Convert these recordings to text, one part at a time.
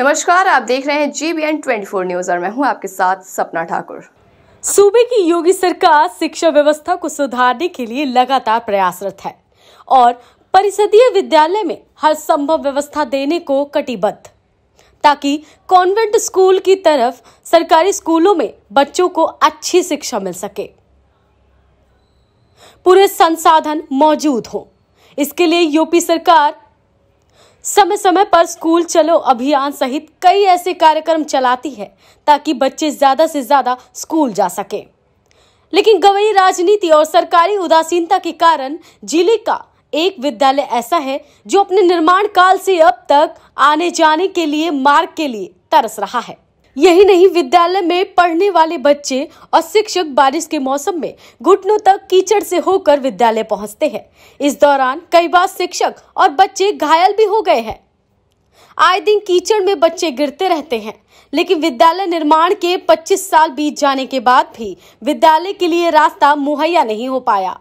नमस्कार आप देख रहे हैं जीबीएन 24 न्यूज और मैं हूं आपके साथ सपना ठाकुर सूबे की योगी सरकार शिक्षा व्यवस्था को सुधारने के लिए लगातार प्रयासरत है और परिषदीय विद्यालय में हर संभव व्यवस्था देने को कटिबद्ध ताकि कॉन्वेंट स्कूल की तरफ सरकारी स्कूलों में बच्चों को अच्छी शिक्षा मिल सके पूरे संसाधन मौजूद हो इसके लिए यूपी सरकार समय समय पर स्कूल चलो अभियान सहित कई ऐसे कार्यक्रम चलाती है ताकि बच्चे ज्यादा से ज्यादा स्कूल जा सके लेकिन गवई राजनीति और सरकारी उदासीनता के कारण जिले का एक विद्यालय ऐसा है जो अपने निर्माण काल से अब तक आने जाने के लिए मार्ग के लिए तरस रहा है यही नहीं विद्यालय में पढ़ने वाले बच्चे और शिक्षक बारिश के मौसम में घुटनों तक कीचड़ से होकर विद्यालय पहुंचते हैं इस दौरान कई बार शिक्षक और बच्चे घायल भी हो गए हैं आए दिन कीचड़ में बच्चे गिरते रहते हैं लेकिन विद्यालय निर्माण के 25 साल बीत जाने के बाद भी विद्यालय के लिए रास्ता मुहैया नहीं हो पाया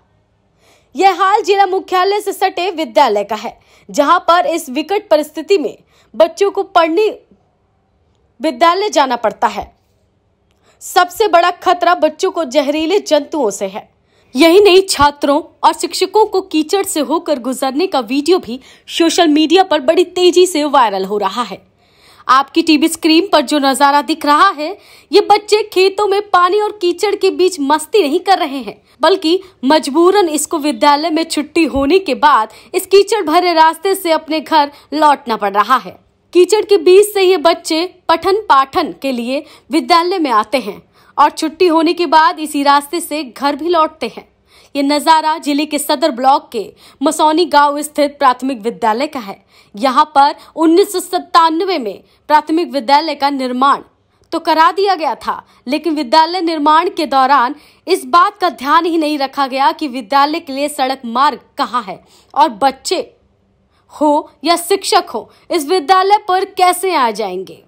यह हाल जिला मुख्यालय से सटे विद्यालय का है जहां पर इस विकट परिस्थिति में बच्चों को पढ़ने विद्यालय जाना पड़ता है सबसे बड़ा खतरा बच्चों को जहरीले जंतुओं से है यही नहीं छात्रों और शिक्षकों को कीचड़ से होकर गुजरने का वीडियो भी सोशल मीडिया पर बड़ी तेजी से वायरल हो रहा है आपकी टीवी स्क्रीन पर जो नजारा दिख रहा है ये बच्चे खेतों में पानी और कीचड़ के बीच मस्ती नहीं कर रहे हैं बल्कि मजबूरन इसको विद्यालय में छुट्टी होने के बाद इस कीचड़ भरे रास्ते से अपने घर लौटना पड़ रहा है कीचड़ के बीच से ये बच्चे पठन पाठन के लिए विद्यालय में आते हैं और छुट्टी होने के बाद इसी रास्ते से घर भी लौटते हैं ये नज़ारा जिले के सदर ब्लॉक के मसौनी गांव स्थित प्राथमिक विद्यालय का है यहाँ पर उन्नीस में प्राथमिक विद्यालय का निर्माण तो करा दिया गया था लेकिन विद्यालय निर्माण के दौरान इस बात का ध्यान ही नहीं रखा गया कि विद्यालय के लिए सड़क मार्ग कहाँ है और बच्चे हो या शिक्षक हो इस विद्यालय पर कैसे आ जाएंगे